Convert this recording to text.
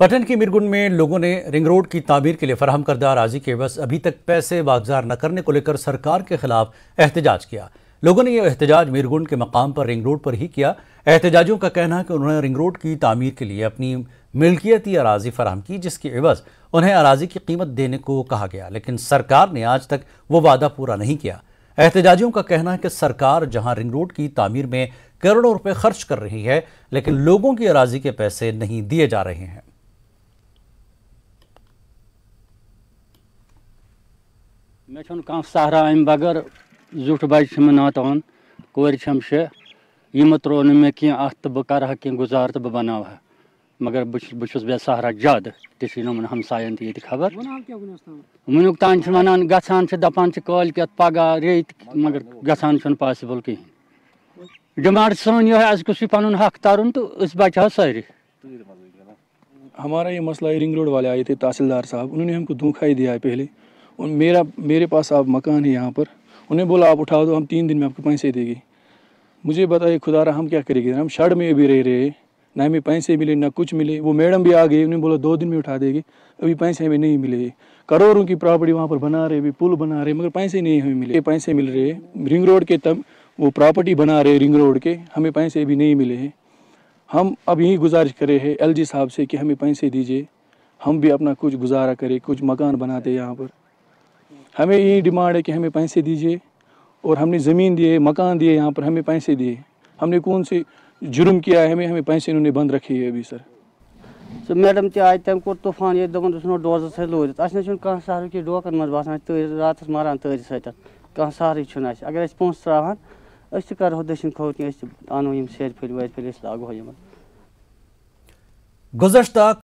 पटन के मिरगुंड में लोगों ने रिंग रोड की तामीर के लिए फराहम करदा राजी के बस अभी तक पैसे वागजार न करने को लेकर सरकार के खिलाफ एहतजाज किया लोगों ने यह एहतजाज मिरगुंड के मकाम पर रिंग रोड पर ही किया एहतजाजियों का कहना है कि उन्होंने रिंग रोड की तामीर के लिए अपनी मिल्कियती अराजी फराहम की जिसके एवज उन्हें अराजी की कीमत देने को कहा गया लेकिन सरकार ने आज तक वो वादा पूरा नहीं किया एहतजाजियों का कहना है कि सरकार जहां रिंग रोड की तामीर में करोड़ों रुपए खर्च कर रही है लेकिन लोगों की अराजी के पैसे नहीं दिए जा रहे हैं मे कह सहारा अम बगर जुठ बच नातान कोर शे यमो त्रो मे कह बह कह गुजार तो बह बना मगर बहुत बे सहारा जद तुम हमसायन ये खबर वनुक तान वन गान दपान कल कत पगह रेत मगर गान पॉसिबल कहें डिमांड सोन ये अस गुस पुन हक तर तो बचा सारी हमारा ये मसला रिंग रोड वाले आए थे तहसीलदार साहब उन्होंने हमको धोखा ही दिया है पहले उन मेरा मेरे पास आप मकान है यहाँ पर उन्हें बोला आप उठा दो तो हम तीन दिन में आपको पैसे देंगे मुझे बताइए खुदा रहा हम क्या करेंगे हम शर्ड में भी रह रहे हैं ना हमें पैसे मिले ना कुछ मिले वो मैडम भी आ गई उन्हें बोला दो दिन में उठा देगी अभी पैसे हमें नहीं मिले करोड़ों की प्रॉपर्टी वहाँ पर बना रहे अभी पुल बना रहे मगर पैसे नहीं हमें मिले पैसे मिल रहे रिंग रोड के तब वो प्रॉपर्टी बना रहे रिंग रोड के हमें पैसे अभी नहीं मिले हैं हम अब यही गुजारिश करे है एल साहब से कि हमें पैसे दीजिए हम भी अपना कुछ गुजारा करें कुछ मकान बनाते यहाँ पर हमें यही डिमांड है कि हमें पैसे दीजिए और हमने ज़मीन दिए मकान दिए यहाँ पर हमें पैसे दिए हमने कौन से जुर्म किया है हमें हमें पैसे इन्होंने बंद रखे है अभी सर सो मैडम ते आए तम तूफान तो ये दपन दो डोजो सहित लूरत अस कह सहर कि डोकन मज बसान रात मारान तर सत कह सहर अगर अस पोस त्रावान करो करो खो खोत अनो सर फिर वर फिर लागो गुजशत